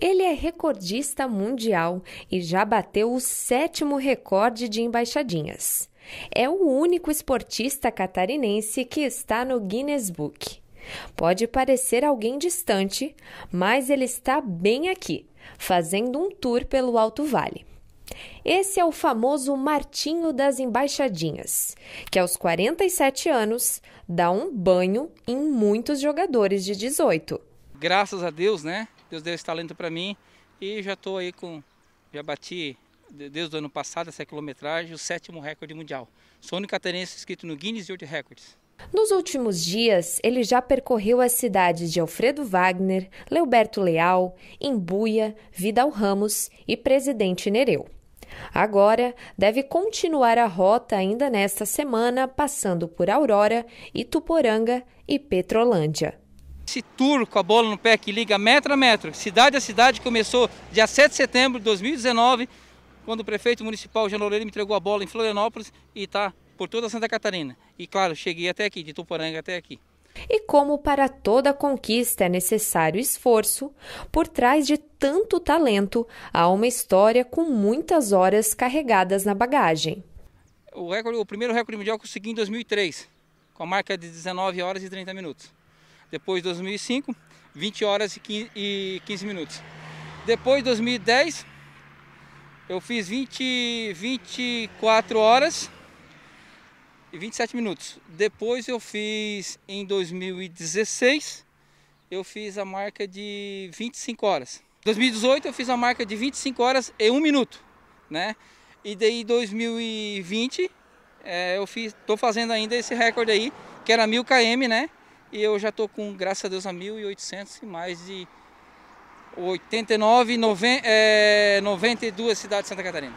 Ele é recordista mundial e já bateu o sétimo recorde de embaixadinhas. É o único esportista catarinense que está no Guinness Book. Pode parecer alguém distante, mas ele está bem aqui, fazendo um tour pelo Alto Vale. Esse é o famoso Martinho das Embaixadinhas, que aos 47 anos dá um banho em muitos jogadores de 18. Graças a Deus, né? Deus deu esse talento para mim e já estou aí com, já bati desde o ano passado essa quilometragem, o sétimo recorde mundial. Sou o único catarinense inscrito no Guinness World Records. Nos últimos dias, ele já percorreu as cidades de Alfredo Wagner, Leuberto Leal, Imbuia, Vidal Ramos e Presidente Nereu. Agora, deve continuar a rota ainda nesta semana, passando por Aurora, Ituporanga e Petrolândia. Esse tour com a bola no pé que liga metro a metro, cidade a cidade, começou dia 7 de setembro de 2019, quando o prefeito municipal Jean Loureiro me entregou a bola em Florianópolis e está por toda Santa Catarina. E claro, cheguei até aqui, de Tuporanga até aqui. E como para toda conquista é necessário esforço, por trás de tanto talento há uma história com muitas horas carregadas na bagagem. O, recorde, o primeiro recorde mundial consegui em 2003, com a marca de 19 horas e 30 minutos. Depois 2005, 20 horas e 15 minutos. Depois 2010, eu fiz 20, 24 horas e 27 minutos. Depois eu fiz em 2016, eu fiz a marca de 25 horas. 2018 eu fiz a marca de 25 horas e 1 minuto, né? E daí 2020 é, eu fiz, tô fazendo ainda esse recorde aí, que era 1000 km, né? E eu já estou com, graças a Deus, a 1.800 e mais de 89, 90, é, 92 cidades de Santa Catarina.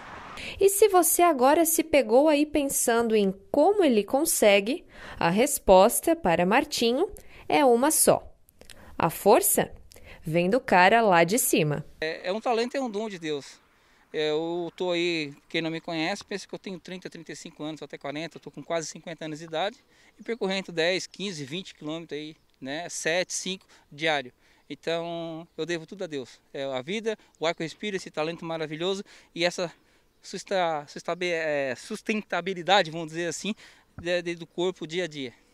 E se você agora se pegou aí pensando em como ele consegue, a resposta para Martinho é uma só: a força vem do cara lá de cima. É, é um talento, é um dom de Deus. É, eu tô aí, quem não me conhece, pensa que eu tenho 30, 35 anos, até 40, eu tô com quase 50 anos de idade e percorrendo 10, 15, 20 quilômetros aí, né? 7, 5 diário. Então eu devo tudo a Deus. É a vida, o ar que eu respiro, esse talento maravilhoso e essa é, sustentabilidade, vamos dizer assim, do corpo dia a dia.